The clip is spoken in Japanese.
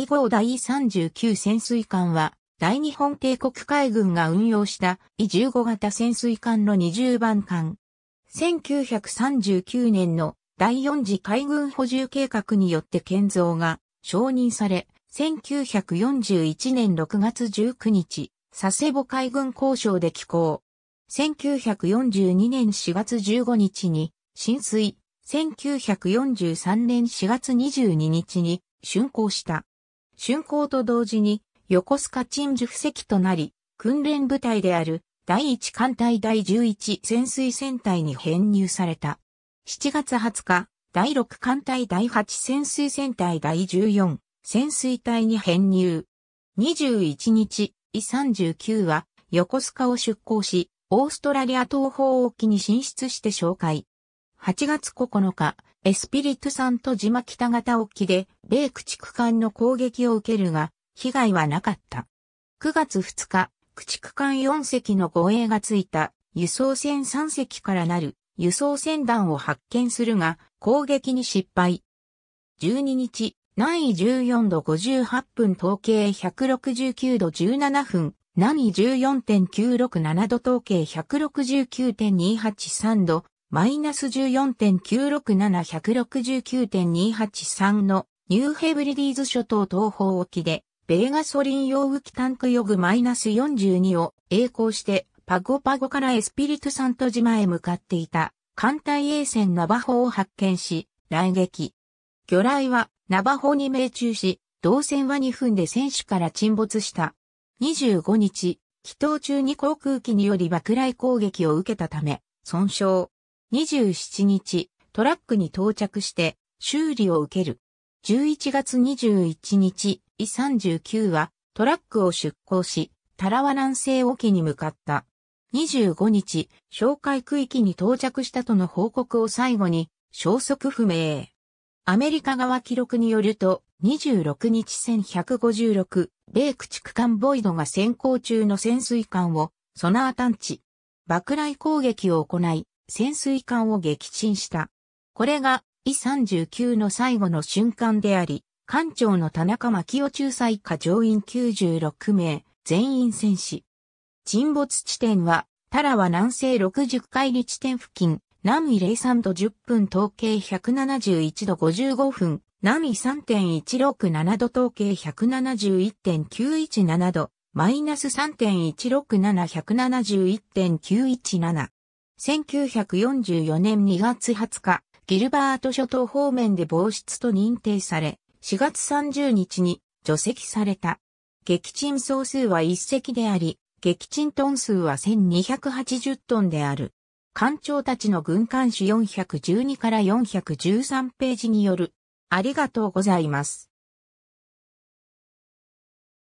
以後第39潜水艦は、大日本帝国海軍が運用したイ15型潜水艦の20番艦。1939年の第4次海軍補充計画によって建造が承認され、1941年6月19日、佐世保海軍交渉で寄港。1942年4月15日に浸水、1943年4月22日に竣工した。竣工と同時に横須賀鎮守布石となり、訓練部隊である第1艦隊第11潜水船隊に編入された。7月20日、第6艦隊第8潜水船隊第14潜水隊に編入。21日、イ39は横須賀を出港し、オーストラリア東方沖に進出して紹介。8月9日、エスピリトサント島北方沖で、米駆逐艦の攻撃を受けるが、被害はなかった。9月2日、駆逐艦4隻の護衛がついた輸送船3隻からなる輸送船団を発見するが、攻撃に失敗。12日、南緯14度58分統計169度17分、南緯14.967度統計169.283度、マイナス14.967169.283のニューヘブリディーズ諸島東方沖で、米ガソリン用浮きタンクヨグマイナス42を栄光してパゴパゴからエスピリトサント島へ向かっていた艦隊衛船ナバホを発見し、来撃。魚雷はナバホに命中し、同船は2分で船首から沈没した。25日、祈祷中に航空機により爆雷攻撃を受けたため、損傷、27日、トラックに到着して修理を受ける。11月21日、イ39はトラックを出港し、タラワ南西沖に向かった。25日、紹介区域に到着したとの報告を最後に、消息不明。アメリカ側記録によると、26日1156、米駆逐艦ボイドが先行中の潜水艦を、ソナー探知、爆雷攻撃を行い、潜水艦を撃沈した。これが、イ39の最後の瞬間であり、艦長の田中牧夫中佐以下乗員96名、全員戦死。沈没地点は、タラは南西60海里地点付近、南緯03度10分統計171度55分、南緯3.167度統計171.917度、マイナス3 1 6 7 1 7 1 9 1 7 1944年2月20日、ギルバート諸島方面で防湿と認定され、4月30日に除籍された。撃沈総数は1隻であり、撃沈トン数は1280トンである。艦長たちの軍艦誌412から413ページによる。ありがとうございます。